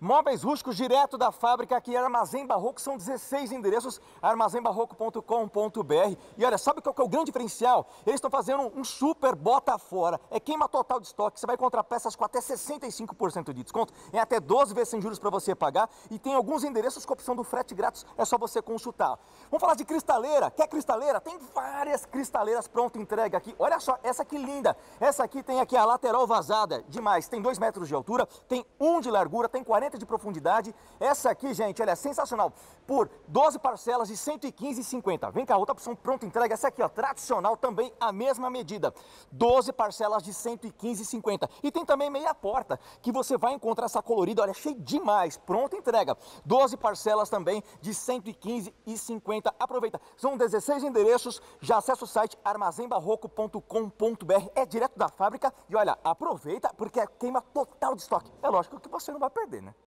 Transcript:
Móveis rústicos direto da fábrica aqui em Armazém Barroco, são 16 endereços, armazémbarroco.com.br. E olha, sabe qual que é o grande diferencial? Eles estão fazendo um super bota fora, é queima total de estoque, você vai encontrar peças com até 65% de desconto, em até 12 vezes sem juros para você pagar e tem alguns endereços com opção do frete grátis, é só você consultar. Vamos falar de cristaleira, quer cristaleira? Tem várias cristaleiras pronto entrega aqui, olha só, essa que linda, essa aqui tem aqui a lateral vazada, demais, tem 2 metros de altura, tem 1 um de largura, tem 40 de profundidade. Essa aqui, gente, ela é sensacional. Por 12 parcelas de 115,50. Vem cá, outra opção pronta entrega. Essa aqui, ó, tradicional, também a mesma medida. 12 parcelas de 115,50. E tem também meia porta, que você vai encontrar essa colorida, olha, cheia demais. Pronta entrega. 12 parcelas também de 115,50. Aproveita. São 16 endereços. Já acessa o site armazembarroco.com.br É direto da fábrica. E olha, aproveita, porque é queima total de estoque. É lógico que você não vai perder, né?